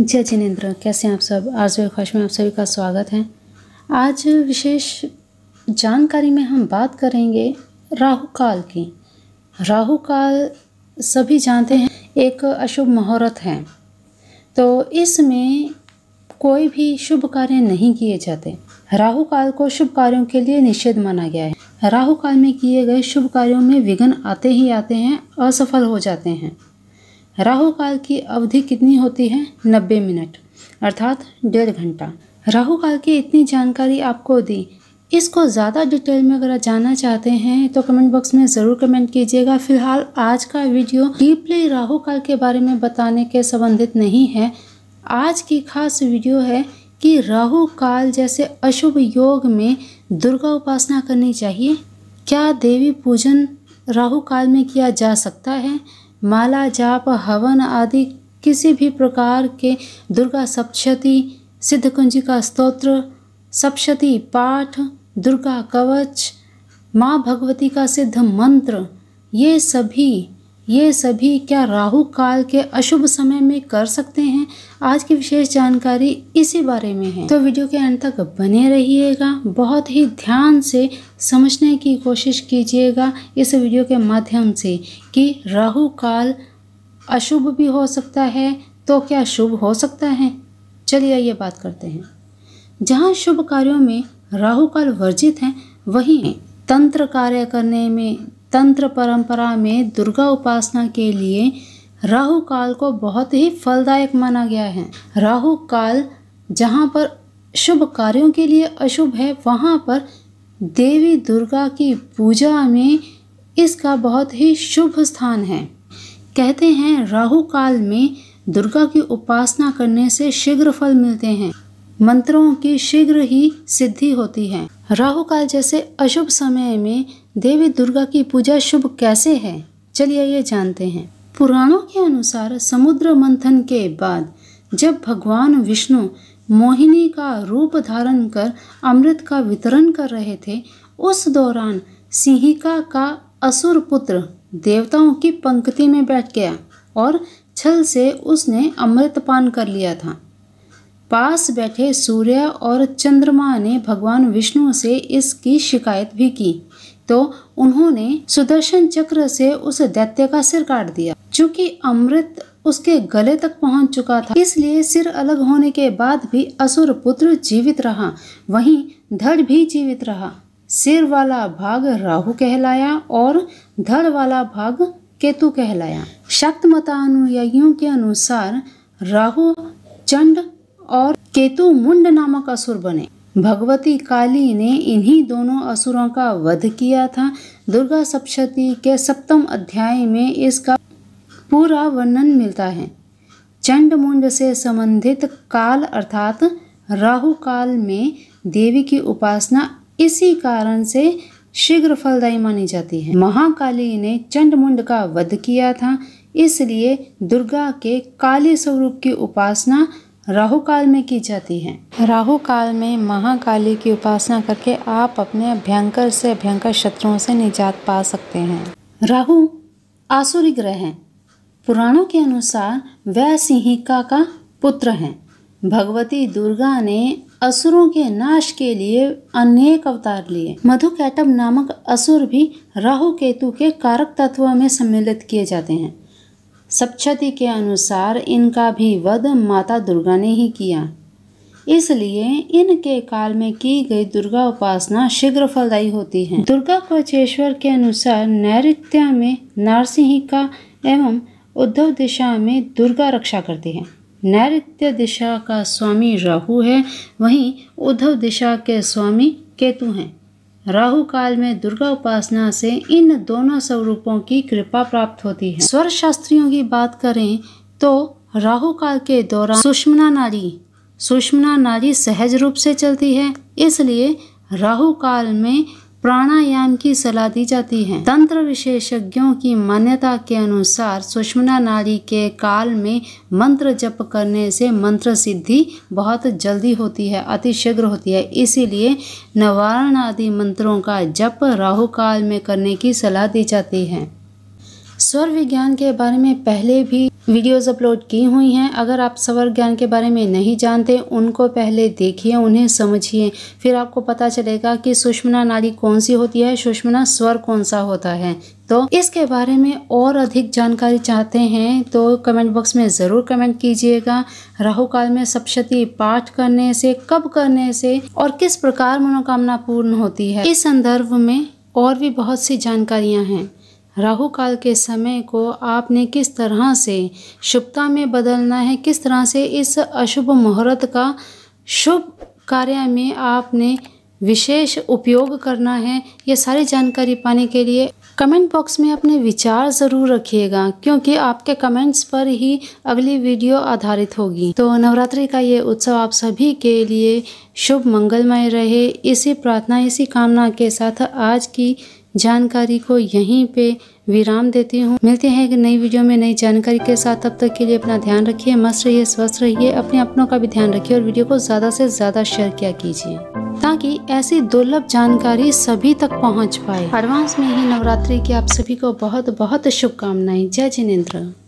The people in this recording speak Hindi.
जय हाँ, जिनेन्द्र कैसे हैं आप सब आरजू खुश में आप सभी का स्वागत है आज विशेष जानकारी में हम बात करेंगे राहु काल की राहु काल सभी जानते हैं एक अशुभ मुहूर्त है तो इसमें कोई भी शुभ कार्य नहीं किए जाते राहु काल को शुभ कार्यों के लिए निषेध माना गया है राहु काल में किए गए शुभ कार्यों में विघ्न आते ही आते हैं असफल हो जाते हैं राहु काल की अवधि कितनी होती है नब्बे मिनट अर्थात डेढ़ घंटा राहु काल की इतनी जानकारी आपको दी इसको ज़्यादा डिटेल में अगर जानना चाहते हैं तो कमेंट बॉक्स में ज़रूर कमेंट कीजिएगा फिलहाल आज का वीडियो डीपली राहु काल के बारे में बताने के संबंधित नहीं है आज की खास वीडियो है कि राहु काल जैसे अशुभ योग में दुर्गा उपासना करनी चाहिए क्या देवी पूजन राहु काल में किया जा सकता है माला जाप हवन आदि किसी भी प्रकार के दुर्गा सप्शती सिद्ध का स्तोत्र सप्शती पाठ दुर्गा कवच माँ भगवती का सिद्ध मंत्र ये सभी ये सभी क्या राहु काल के अशुभ समय में कर सकते हैं आज की विशेष जानकारी इसी बारे में है तो वीडियो के अंत तक बने रहिएगा बहुत ही ध्यान से समझने की कोशिश कीजिएगा इस वीडियो के माध्यम से कि राहु काल अशुभ भी हो सकता है तो क्या शुभ हो सकता है चलिए ये बात करते हैं जहाँ शुभ कार्यों में राहु काल वर्जित हैं वहीं तंत्र कार्य करने में तंत्र परंपरा में दुर्गा उपासना के लिए राहु काल को बहुत ही फलदायक माना गया है राहु काल जहाँ पर शुभ कार्यों के लिए अशुभ है वहाँ पर देवी दुर्गा की पूजा में इसका बहुत ही शुभ स्थान है कहते हैं राहु काल में दुर्गा की उपासना करने से शीघ्र फल मिलते हैं मंत्रों की शीघ्र ही सिद्धि होती है राहु काल जैसे अशुभ समय में देवी दुर्गा की पूजा शुभ कैसे है चलिए ये जानते हैं पुराणों के अनुसार समुद्र मंथन के बाद जब भगवान विष्णु मोहिनी का रूप धारण कर अमृत का वितरण कर रहे थे उस दौरान सिंहिका का असुर पुत्र देवताओं की पंक्ति में बैठ गया और छल से उसने अमृत पान कर लिया था पास बैठे सूर्य और चंद्रमा ने भगवान विष्णु से इसकी शिकायत भी की तो उन्होंने सुदर्शन चक्र से उस दैत्य का सिर काट दिया चूंकि अमृत उसके गले तक पहुंच चुका था इसलिए सिर अलग होने के बाद भी असुर पुत्र जीवित रहा वहीं धड़ भी जीवित रहा सिर वाला भाग राहु कहलाया और धड़ वाला भाग केतु कहलाया शक्त मतानुयायियों के अनुसार राहु चंड और केतु मुंड नामक असुर बने भगवती काली ने इन्हीं दोनों असुरों का वध किया था दुर्गा सप्शती के सप्तम अध्याय में इसका पूरा वर्णन मिलता है चंड मुंड से संबंधित काल अर्थात राहु काल में देवी की उपासना इसी कारण से शीघ्र फलदायी मानी जाती है महाकाली ने चंड मुंड का वध किया था इसलिए दुर्गा के काली स्वरूप की उपासना राहु काल में की जाती है राहु काल में महाकाली की उपासना करके आप अपने भयंकर से भयंकर शत्रुओं से निजात पा सकते हैं राहु आसुरी ग्रह हैं पुराणों के अनुसार वह सिंहिका का पुत्र हैं भगवती दुर्गा ने असुरों के नाश के लिए अनेक अवतार लिए मधु कैटम नामक असुर भी राहु केतु के कारक तत्व में सम्मिलित किए जाते हैं सप्छति के अनुसार इनका भी वध माता दुर्गा ने ही किया इसलिए इनके काल में की गई दुर्गा उपासना शीघ्र फलदायी होती है दुर्गा कोचेश्वर के अनुसार नैत्य में नारसिंहिका एवं उद्धव दिशा में दुर्गा रक्षा करती है नैत्य दिशा का स्वामी राहु है वहीं उद्धव दिशा के स्वामी केतु हैं राहु काल में दुर्गा उपासना से इन दोनों स्वरूपों की कृपा प्राप्त होती है स्वर शास्त्रियों की बात करें तो राहु काल के दौरान सुषमना नारी सुषमना नारी सहज रूप से चलती है इसलिए राहु काल में प्राणायाम की सलाह दी जाती है तंत्र विशेषज्ञों की मान्यता के अनुसार सुषमना नारी के काल में मंत्र जप करने से मंत्र सिद्धि बहुत जल्दी होती है अति शीघ्र होती है इसीलिए नवारण आदि मंत्रों का जप राहु काल में करने की सलाह दी जाती है स्वर विज्ञान के बारे में पहले भी वीडियोस अपलोड की हुई हैं अगर आप स्वर ज्ञान के बारे में नहीं जानते उनको पहले देखिए उन्हें समझिए फिर आपको पता चलेगा कि सुषमना नाली कौन सी होती है सुषमना स्वर कौन सा होता है तो इसके बारे में और अधिक जानकारी चाहते हैं तो कमेंट बॉक्स में ज़रूर कमेंट कीजिएगा राहु काल में सप्शती पाठ करने से कब करने से और किस प्रकार मनोकामना पूर्ण होती है इस संदर्भ में और भी बहुत सी जानकारियाँ हैं राहु काल के समय को आपने किस तरह से शुभता में बदलना है किस तरह से इस अशुभ मुहूर्त का शुभ कार्य में आपने विशेष उपयोग करना है ये सारी जानकारी पाने के लिए कमेंट बॉक्स में अपने विचार ज़रूर रखिएगा क्योंकि आपके कमेंट्स पर ही अगली वीडियो आधारित होगी तो नवरात्रि का ये उत्सव आप सभी के लिए शुभ मंगलमय रहे इसी प्रार्थना इसी कामना के साथ आज की जानकारी को यहीं पे विराम देती हूँ मिलते हैं एक नई वीडियो में नई जानकारी के साथ तब तक के लिए अपना ध्यान रखिए मस्त रहिए स्वस्थ रहिए अपने अपनों का भी ध्यान रखिए और वीडियो को ज़्यादा से ज़्यादा शेयर किया कीजिए ताकि ऐसी दुर्लभ जानकारी सभी तक पहुँच पाए एडवांस में ही नवरात्रि की आप सभी को बहुत बहुत शुभकामनाएं जय जिनेन्द्र